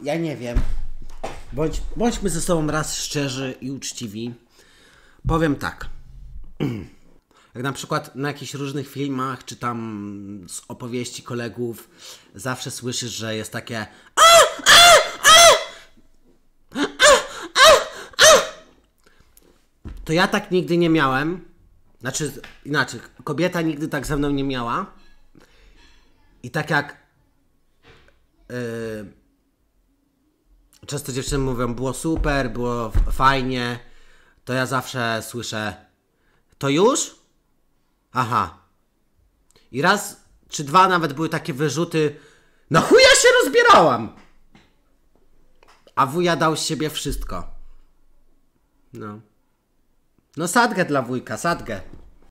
ja nie wiem. Bądź, bądźmy ze sobą raz szczerzy i uczciwi. Powiem tak. Jak na przykład na jakichś różnych filmach, czy tam z opowieści kolegów, zawsze słyszysz, że jest takie. To ja tak nigdy nie miałem. Znaczy, inaczej, kobieta nigdy tak ze mną nie miała. I tak jak. Yy, często dziewczyny mówią, było super, było fajnie, to ja zawsze słyszę, to już? Aha. I raz czy dwa nawet były takie wyrzuty, chuj, ja się rozbierałam! A wuja dał z siebie wszystko. No. No sadgę dla wujka, sadgę.